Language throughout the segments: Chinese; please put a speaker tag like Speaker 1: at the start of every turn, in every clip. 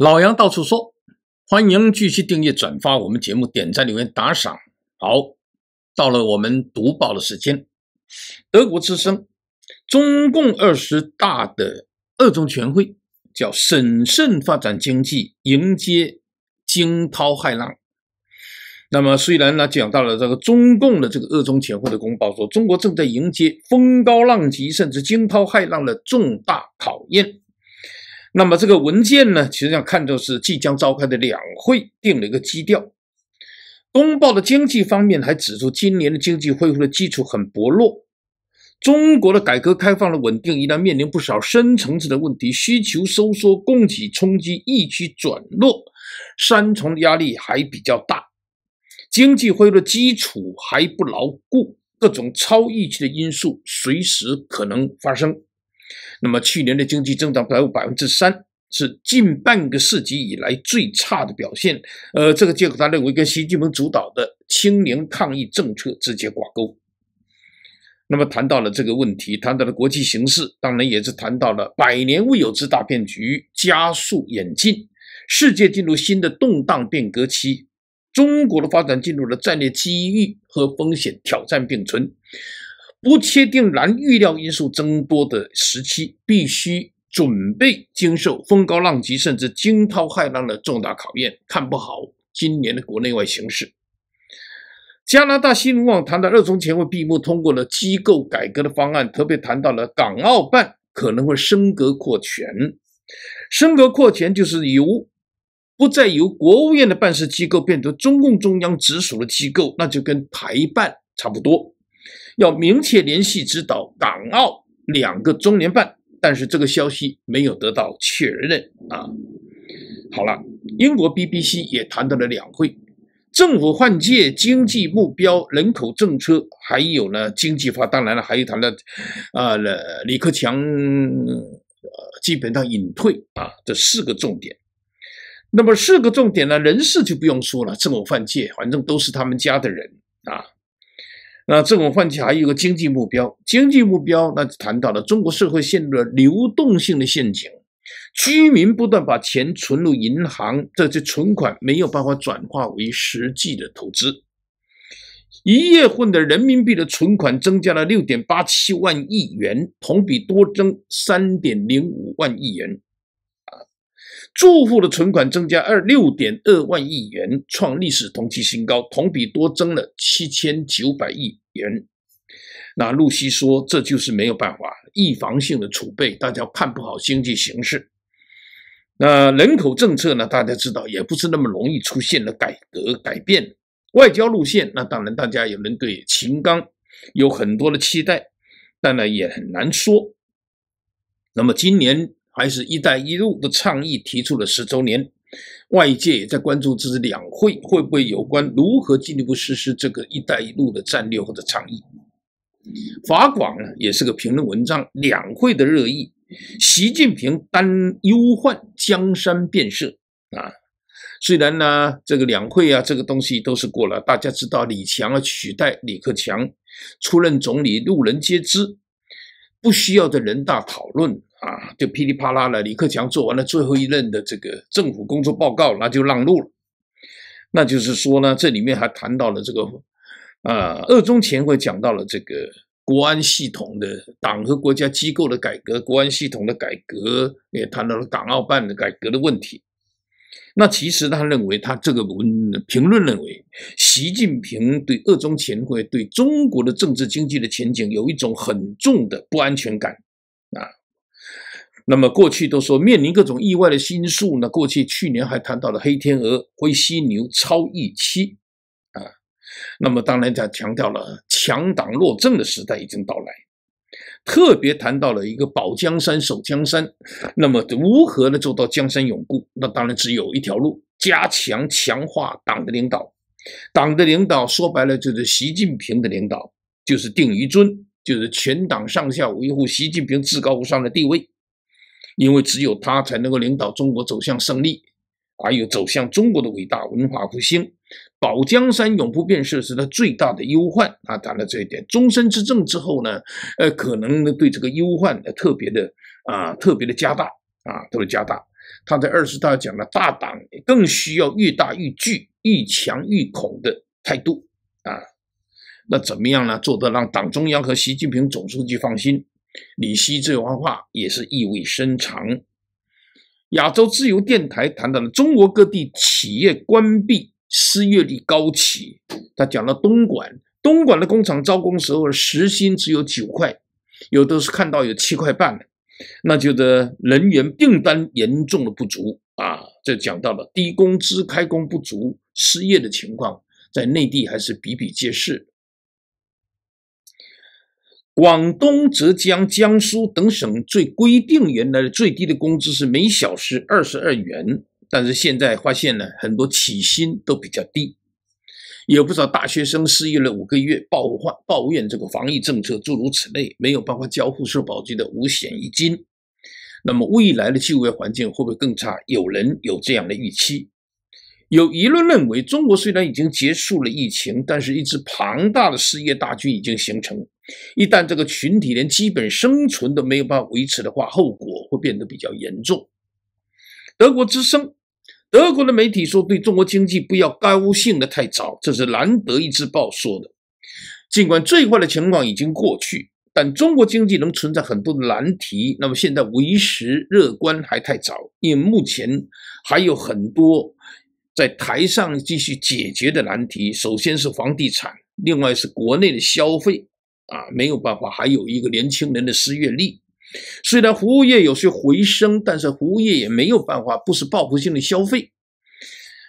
Speaker 1: 老杨到处说，欢迎继续订阅、转发我们节目，点赞、留言、打赏。好，到了我们读报的时间。德国之声，中共二十大的二中全会叫“审慎发展经济，迎接惊涛骇浪”。那么，虽然呢讲到了这个中共的这个二中全会的公报说，中国正在迎接风高浪急，甚至惊涛骇浪的重大考验。那么这个文件呢，实际上看作是即将召开的两会定了一个基调。《东报》的经济方面还指出，今年的经济恢复的基础很薄弱，中国的改革开放的稳定依然面临不少深层次的问题，需求收缩、供给冲击、预期转弱，三重压力还比较大，经济恢复的基础还不牢固，各种超预期的因素随时可能发生。那么去年的经济增长百分之三，是近半个世纪以来最差的表现。呃，这个结果他认为跟习近平主导的青年抗疫政策直接挂钩。那么谈到了这个问题，谈到了国际形势，当然也是谈到了百年未有之大变局加速演进，世界进入新的动荡变革期，中国的发展进入了战略机遇和风险挑战并存。不确定、难预料因素增多的时期，必须准备经受风高浪急甚至惊涛骇浪的重大考验。看不好今年的国内外形势。加拿大新闻网谈的二中全会闭幕，通过了机构改革的方案，特别谈到了港澳办可能会升格扩权。升格扩权就是由不再由国务院的办事机构变成中共中央直属的机构，那就跟台办差不多。要明确联系指导港澳两个中联办，但是这个消息没有得到确认啊。好了，英国 BBC 也谈到了两会，政府换届、经济目标、人口政策，还有呢经济发，当然了，还有谈了啊，李克强基本上隐退啊，这四个重点。那么四个重点呢，人事就不用说了，政府换届，反正都是他们家的人啊。那这种换气还有个经济目标，经济目标，那就谈到了中国社会陷入了流动性的陷阱，居民不断把钱存入银行，这些存款没有办法转化为实际的投资，一夜混的人民币的存款增加了六点八七万亿元，同比多增三点零五万亿元。住户的存款增加二六点二万亿元，创历史同期新高，同比多增了七千九百亿元。那露西说：“这就是没有办法，预防性的储备，大家看不好经济形势。”那人口政策呢？大家知道也不是那么容易出现的改革改变。外交路线，那当然大家有人对秦刚有很多的期待，但呢也很难说。那么今年。还是“一带一路”的倡议提出了十周年，外界也在关注这次两会会不会有关如何进一步实施这个“一带一路”的战略或者倡议。法广也是个评论文章，两会的热议，习近平担忧患，江山变色啊！虽然呢，这个两会啊，这个东西都是过了，大家知道李强啊取代李克强出任总理，路人皆知。不需要的人大讨论啊，就噼里啪啦了。李克强做完了最后一任的这个政府工作报告，那就让路了。那就是说呢，这里面还谈到了这个啊，二中全会讲到了这个国安系统的党和国家机构的改革，国安系统的改革也谈到了港澳办的改革的问题。那其实他认为，他这个文评论认为，习近平对二中全会对中国的政治经济的前景有一种很重的不安全感啊。那么过去都说面临各种意外的新素呢，过去去年还谈到了黑天鹅、灰犀牛超预期啊。那么当然他强调了强党弱政的时代已经到来。特别谈到了一个保江山、守江山，那么如何能做到江山永固？那当然只有一条路：加强、强化党的领导。党的领导说白了就是习近平的领导，就是定于尊，就是全党上下维护习近平至高无上的地位。因为只有他才能够领导中国走向胜利，还有走向中国的伟大文化复兴。保江山永不变是是他最大的忧患啊！谈了这一点，终身执政之后呢，呃，可能呢对这个忧患呢特别的啊特别的加大啊特别加大。他在二十大讲了，大党更需要越大越聚、愈强愈恐的态度啊。那怎么样呢？做得让党中央和习近平总书记放心。李希这番话也是意味深长。亚洲自由电台谈到了中国各地企业关闭。失业率高企，他讲到东莞，东莞的工厂招工时候，时薪只有九块，有的是看到有七块半，那就得人员订单严重的不足啊。这讲到了低工资开工不足失业的情况，在内地还是比比皆是。广东、浙江、江苏等省最规定原来的最低的工资是每小时二十二元。但是现在发现呢，很多起薪都比较低，有不少大学生失业了五个月，抱患抱怨这个防疫政策，诸如此类，没有办法交付社保局的五险一金。那么未来的就业环境会不会更差？有人有这样的预期，有舆论认为，中国虽然已经结束了疫情，但是一支庞大的失业大军已经形成，一旦这个群体连基本生存都没有办法维持的话，后果会变得比较严重。德国之声。德国的媒体说：“对中国经济不要高兴的太早。”这是《兰德意志报》说的。尽管最坏的情况已经过去，但中国经济仍存在很多的难题。那么现在为时乐观还太早，因为目前还有很多在台上继续解决的难题。首先是房地产，另外是国内的消费啊，没有办法，还有一个年轻人的失业率。虽然服务业有些回升，但是服务业也没有办法，不是报复性的消费。《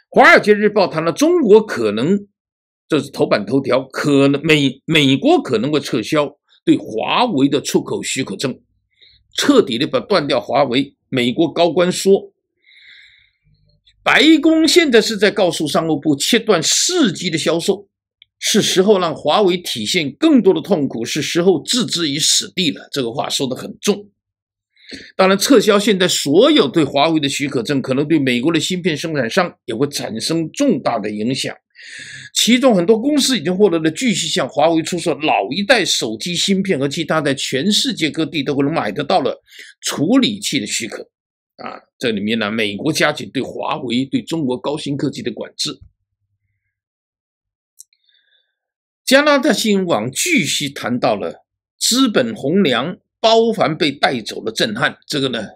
Speaker 1: 华尔街日报》谈了中国可能，这是头版头条，可能美美国可能会撤销对华为的出口许可证，彻底的把断掉华为。美国高官说，白宫现在是在告诉商务部，切断四 G 的销售。是时候让华为体现更多的痛苦，是时候置之于死地了。这个话说的很重。当然，撤销现在所有对华为的许可证，可能对美国的芯片生产商也会产生重大的影响。其中很多公司已经获得了继续向华为出售老一代手机芯片和其他在全世界各地都可能买得到的处理器的许可。啊，这里面呢，美国加紧对华为、对中国高新科技的管制。加拿大新闻网继续谈到了资本红娘包凡被带走了震撼，这个呢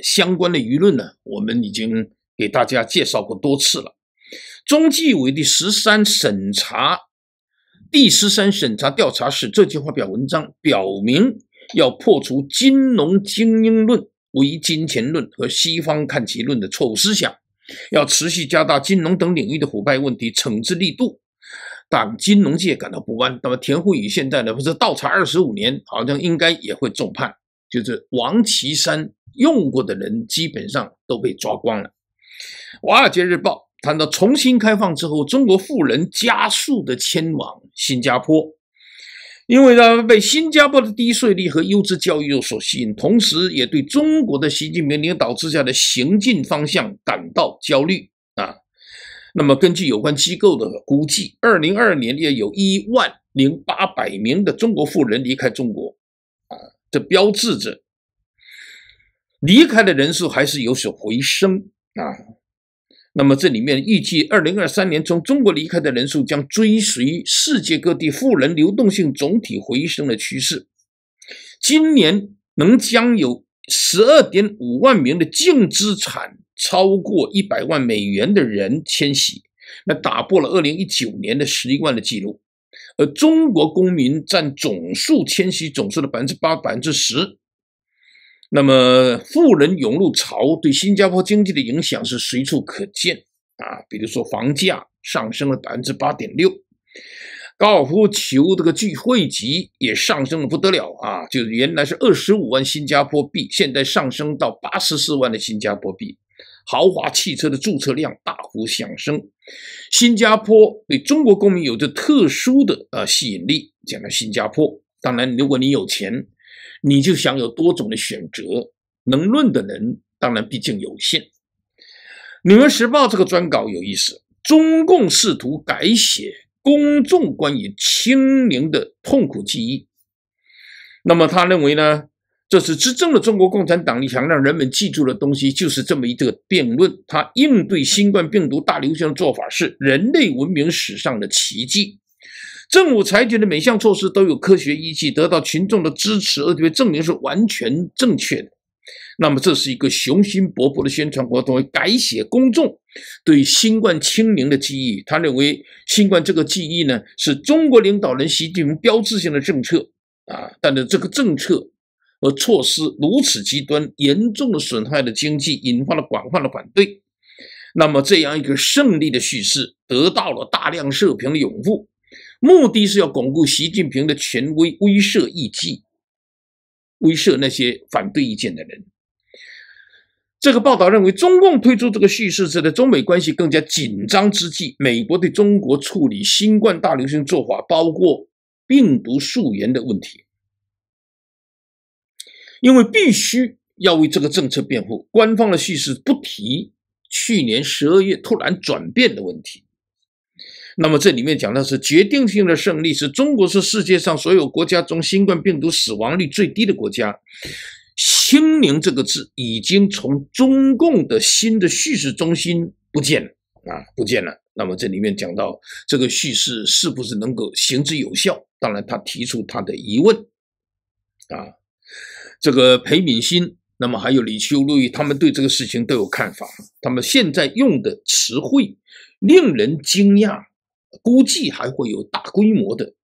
Speaker 1: 相关的舆论呢，我们已经给大家介绍过多次了。中纪委第十三审查，第十三审查调查室这句话表文章表明，要破除金融精英论、唯金钱论和西方看齐论的错误思想，要持续加大金融等领域的腐败问题惩治力度。党金融界感到不安。那么田惠宇现在呢？不是倒查二十五年，好像应该也会重判。就是王岐山用过的人，基本上都被抓光了。华尔街日报谈到重新开放之后，中国富人加速的迁往新加坡，因为呢被新加坡的低税率和优质教育所吸引，同时也对中国的习近平领导之下的行进方向感到焦虑。那么，根据有关机构的估计，二零二二年也有一万零八百名的中国富人离开中国，啊，这标志着离开的人数还是有所回升啊。那么，这里面预计二零二三年从中国离开的人数将追随世界各地富人流动性总体回升的趋势。今年能将有十二点五万名的净资产。超过一百万美元的人迁徙，那打破了二零一九年的十一万的记录，而中国公民占总数迁徙总数的百分之八、百分之十。那么，富人涌入潮对新加坡经济的影响是随处可见啊，比如说房价上升了百分之八点六，高尔夫球这个聚会集也上升的不得了啊，就原来是二十五万新加坡币，现在上升到八十四万的新加坡币。豪华汽车的注册量大幅上升，新加坡对中国公民有着特殊的呃吸引力。讲到新加坡，当然如果你有钱，你就享有多种的选择。能论的人当然毕竟有限。《纽约时报》这个专稿有意思，中共试图改写公众关于清零的痛苦记忆。那么他认为呢？这是执政的中国共产党你想让人们记住的东西，就是这么一个辩论。他应对新冠病毒大流行的做法是人类文明史上的奇迹。政府采取的每项措施都有科学依据，得到群众的支持，而且证明是完全正确。的。那么，这是一个雄心勃勃的宣传活动，改写公众对新冠清零的记忆。他认为，新冠这个记忆呢，是中国领导人习近平标志性的政策啊。但是，这个政策。而措施如此极端，严重的损害了经济，引发了广泛的反对。那么，这样一个胜利的叙事得到了大量社评的拥护，目的是要巩固习近平的权威，威慑异己，威慑那些反对意见的人。这个报道认为，中共推出这个叙事是在中美关系更加紧张之际，美国对中国处理新冠大流行做法，包括病毒溯源的问题。因为必须要为这个政策辩护，官方的叙事不提去年十二月突然转变的问题。那么这里面讲的是决定性的胜利，是中国是世界上所有国家中新冠病毒死亡率最低的国家。“清宁”这个字已经从中共的新的叙事中心不见了啊，不见了。那么这里面讲到这个叙事是不是能够行之有效？当然，他提出他的疑问啊。这个裴敏欣，那么还有李秋露，他们对这个事情都有看法。他们现在用的词汇令人惊讶，估计还会有大规模的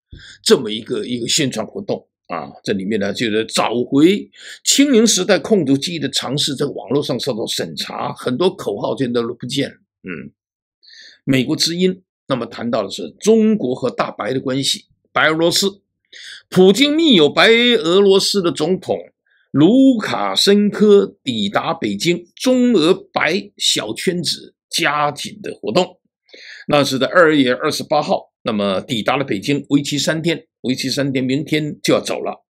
Speaker 1: 这么一个一个宣传活动啊！这里面呢，就是找回青年时代控毒记忆的尝试，在网络上受到审查，很多口号现在都不见了。嗯，美国之音，那么谈到的是中国和大白的关系，白俄罗斯，普京密友，白俄罗斯的总统。卢卡申科抵达北京，中俄白小圈子加紧的活动。那是在二月二十八号，那么抵达了北京，为期三天，为期三天，明天就要走了。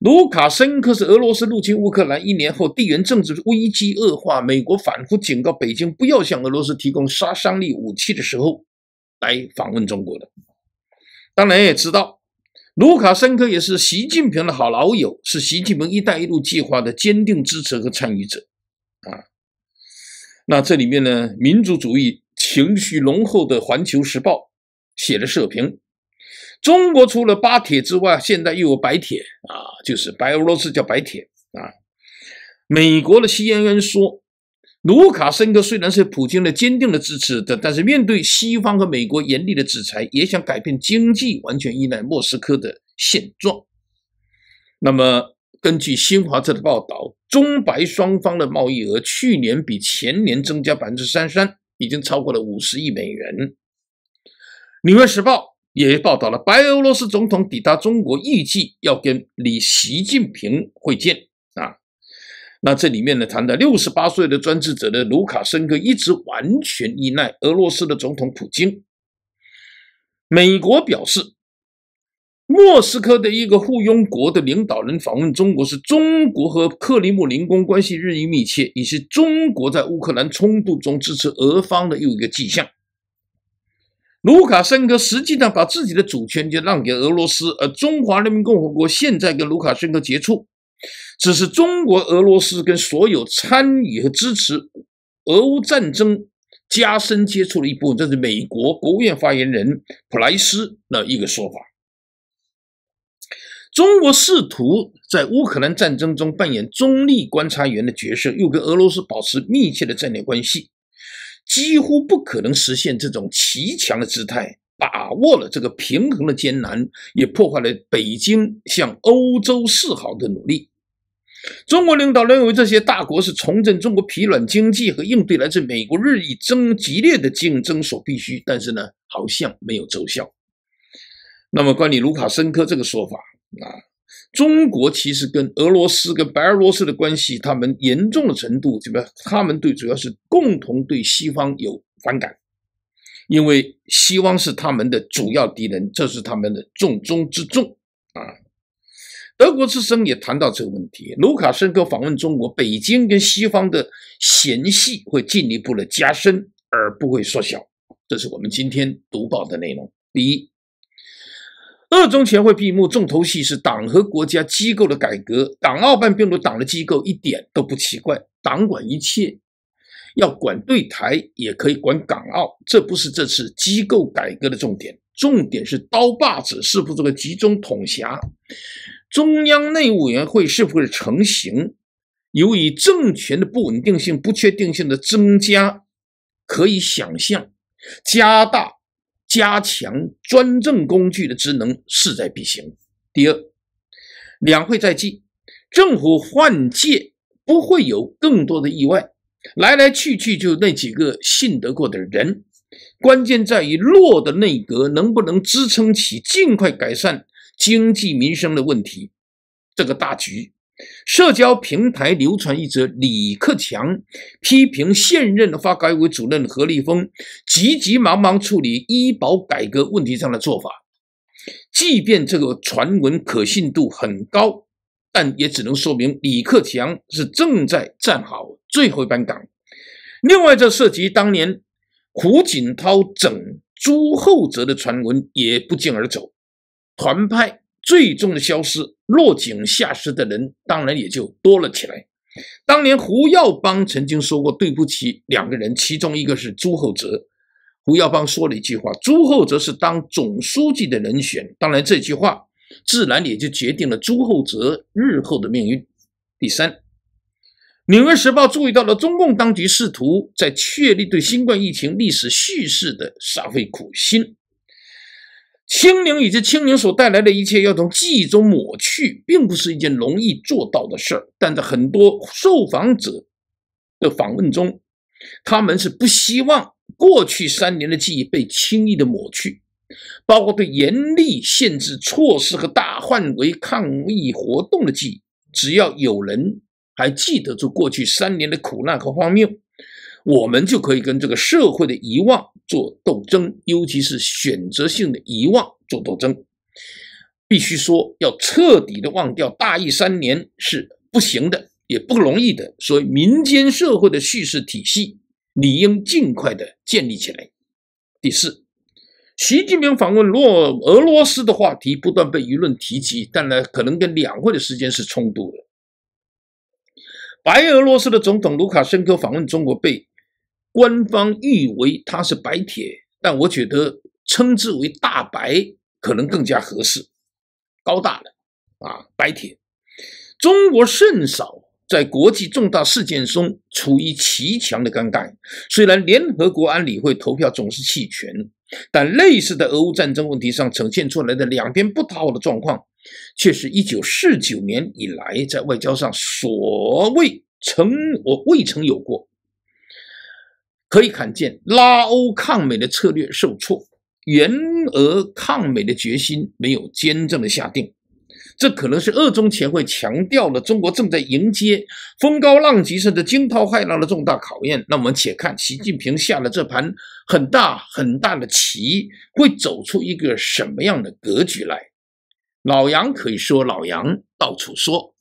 Speaker 1: 卢卡申科是俄罗斯入侵乌克兰一年后，地缘政治危机恶化，美国反复警告北京不要向俄罗斯提供杀伤力武器的时候，来访问中国的。当然也知道。卢卡申科也是习近平的好老友，是习近平“一带一路”计划的坚定支持和参与者。啊，那这里面呢，民族主义情绪浓厚的《环球时报》写的社评：中国除了“巴铁”之外，现在又有“白铁”啊，就是白俄罗斯叫“白铁”啊。美国的 CNN 说。卢卡申科虽然是普京的坚定的支持者，但是面对西方和美国严厉的制裁，也想改变经济完全依赖莫斯科的现状。那么，根据新华社的报道，中白双方的贸易额去年比前年增加百分之三十三，已经超过了五十亿美元。《纽约时报》也报道了，白俄罗斯总统抵达中国，预计要跟李习近平会见。那这里面呢，谈到六十八岁的专制者的卢卡申科一直完全依赖俄罗斯的总统普京。美国表示，莫斯科的一个附庸国的领导人访问中国，是中国和克里姆林宫关系日益密切，也是中国在乌克兰冲突中支持俄方的又一个迹象。卢卡申科实际上把自己的主权就让给俄罗斯，而中华人民共和国现在跟卢卡申科接触。只是中国、俄罗斯跟所有参与和支持俄乌战争加深接触的一部分，这是美国国务院发言人普莱斯的一个说法。中国试图在乌克兰战争中扮演中立观察员的角色，又跟俄罗斯保持密切的战略关系，几乎不可能实现这种奇强的姿态。把握了这个平衡的艰难，也破坏了北京向欧洲示好的努力。中国领导认为这些大国是重振中国疲软经济和应对来自美国日益增激烈的竞争所必须，但是呢，好像没有奏效。那么关于卢卡申科这个说法啊，中国其实跟俄罗斯、跟白俄罗斯的关系，他们严重的程度这个他们对主要是共同对西方有反感。因为西方是他们的主要敌人，这是他们的重中之重啊。德国之声也谈到这个问题。卢卡申科访问中国，北京跟西方的嫌隙会进一步的加深，而不会缩小。这是我们今天读报的内容。第一，二中全会闭幕，重头戏是党和国家机构的改革。港澳办并入党的机构一点都不奇怪，党管一切。要管对台，也可以管港澳，这不是这次机构改革的重点，重点是刀把子是不是个集中统辖，中央内务委员会是不是成型？由于政权的不稳定性、不确定性的增加，可以想象，加大、加强专政工具的职能势在必行。第二，两会在即，政府换届不会有更多的意外。来来去去就那几个信得过的人，关键在于弱的内阁能不能支撑起尽快改善经济民生的问题，这个大局。社交平台流传一则李克强批评现任发改委主任何立峰急急忙忙处理医保改革问题上的做法，即便这个传闻可信度很高。但也只能说明李克强是正在站好最后一班岗。另外，这涉及当年胡锦涛整朱厚泽的传闻也不胫而走，团派最终的消失，落井下石的人当然也就多了起来。当年胡耀邦曾经说过，对不起两个人，其中一个是朱厚泽。胡耀邦说了一句话：“朱厚泽是当总书记的人选。”当然，这句话。自然也就决定了朱厚泽日后的命运。第三，《纽约时报》注意到了中共当局试图在确立对新冠疫情历史叙事的煞费苦心。清零以及清零所带来的一切要从记忆中抹去，并不是一件容易做到的事儿。但在很多受访者的访问中，他们是不希望过去三年的记忆被轻易的抹去。包括对严厉限制措施和大范围抗议活动的记忆，只要有人还记得住过去三年的苦难和荒谬，我们就可以跟这个社会的遗忘做斗争，尤其是选择性的遗忘做斗争。必须说，要彻底的忘掉大疫三年是不行的，也不容易的。所以，民间社会的叙事体系理应尽快的建立起来。第四。习近平访问俄俄罗斯的话题不断被舆论提及，但呢，可能跟两会的时间是冲突的。白俄罗斯的总统卢卡申科访问中国，被官方誉为他是“白铁”，但我觉得称之为“大白”可能更加合适，高大的啊，“白铁”。中国甚少在国际重大事件中处于极强的尴尬，虽然联合国安理会投票总是弃权。但类似的俄乌战争问题上呈现出来的两边不讨好的状况，却是一九四九年以来在外交上所谓曾我未曾有过。可以看见拉欧抗美的策略受挫，援俄抗美的决心没有坚正的下定。这可能是二中全会强调了中国正在迎接风高浪急甚至惊涛骇浪的重大考验。那我们且看习近平下了这盘很大很大的棋，会走出一个什么样的格局来？老杨可以说，老杨到处说。